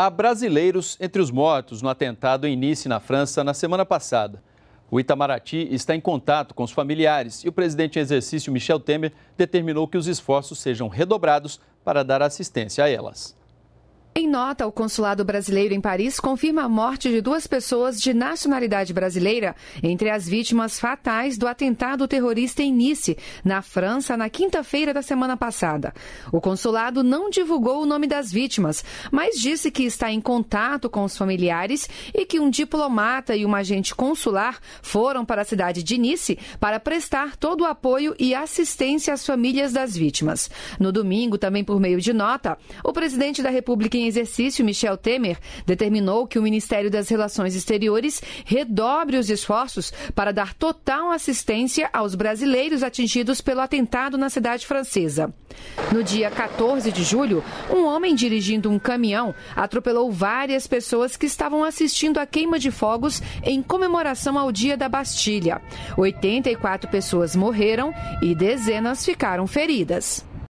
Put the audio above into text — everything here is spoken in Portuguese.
Há brasileiros entre os mortos no atentado em Nice, na França, na semana passada. O Itamaraty está em contato com os familiares e o presidente em exercício Michel Temer determinou que os esforços sejam redobrados para dar assistência a elas. Em nota, o consulado brasileiro em Paris confirma a morte de duas pessoas de nacionalidade brasileira entre as vítimas fatais do atentado terrorista em Nice, na França, na quinta-feira da semana passada. O consulado não divulgou o nome das vítimas, mas disse que está em contato com os familiares e que um diplomata e um agente consular foram para a cidade de Nice para prestar todo o apoio e assistência às famílias das vítimas. No domingo, também por meio de nota, o presidente da República em exercício, Michel Temer, determinou que o Ministério das Relações Exteriores redobre os esforços para dar total assistência aos brasileiros atingidos pelo atentado na cidade francesa. No dia 14 de julho, um homem dirigindo um caminhão atropelou várias pessoas que estavam assistindo à queima de fogos em comemoração ao Dia da Bastilha. 84 pessoas morreram e dezenas ficaram feridas.